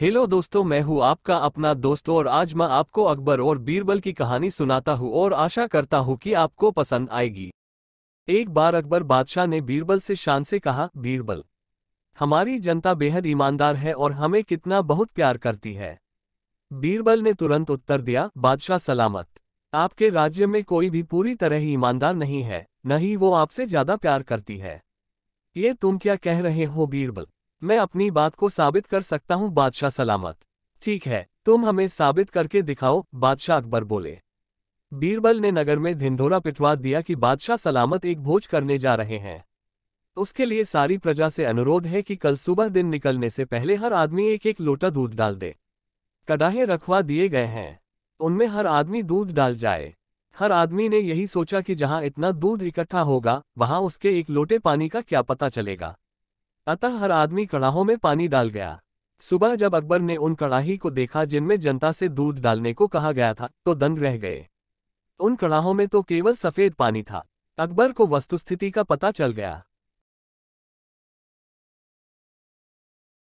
hello दोस्तों मैं हूं आपका अपना दोस्त और आज मैं आपको अकबर और बीरबल की कहानी सुनाता हूं और आशा करता हूं कि आपको पसंद आएगी एक बार अकबर बादशाह ने बीरबल से शान से कहा बीरबल हमारी जनता बेहद ईमानदार है और हमें कितना बहुत प्यार करती है बीरबल ने तुरंत उत्तर दिया बादशाह सलामत आपके राज्य में कोई भी पूरी तरह ईमानदार नहीं है न ही वो आपसे ज्यादा प्यार करती है ये तुम क्या कह रहे हो बीरबल मैं अपनी बात को साबित कर सकता हूँ बादशाह सलामत ठीक है तुम हमें साबित करके दिखाओ बादशाह अकबर बोले बीरबल ने नगर में ढिंढोरा पिटवा दिया कि बादशाह सलामत एक भोज करने जा रहे हैं उसके लिए सारी प्रजा से अनुरोध है कि कल सुबह दिन निकलने से पहले हर आदमी एक एक लोटा दूध डाल दे कड़ाहे रखवा दिए गए हैं उनमें हर आदमी दूध डाल जाए हर आदमी ने यही सोचा कि जहां इतना दूध इकट्ठा होगा वहां उसके एक लोटे पानी का क्या पता चलेगा अतः हर आदमी कड़ाहों में पानी डाल गया सुबह जब अकबर ने उन कड़ाही को देखा जिनमें जनता से दूध डालने को कहा गया था तो दंग रह गए उन कड़ाहों में तो केवल सफेद पानी था अकबर को वस्तुस्थिति का पता चल गया